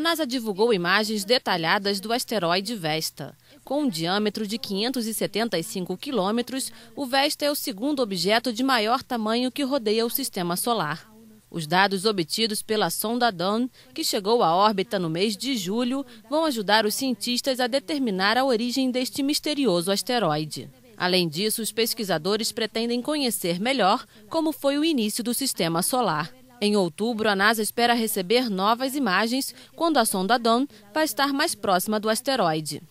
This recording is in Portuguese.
a NASA divulgou imagens detalhadas do asteroide Vesta. Com um diâmetro de 575 quilômetros, o Vesta é o segundo objeto de maior tamanho que rodeia o sistema solar. Os dados obtidos pela sonda Dawn, que chegou à órbita no mês de julho, vão ajudar os cientistas a determinar a origem deste misterioso asteroide. Além disso, os pesquisadores pretendem conhecer melhor como foi o início do sistema solar. Em outubro, a NASA espera receber novas imagens quando a sonda Dawn vai estar mais próxima do asteroide.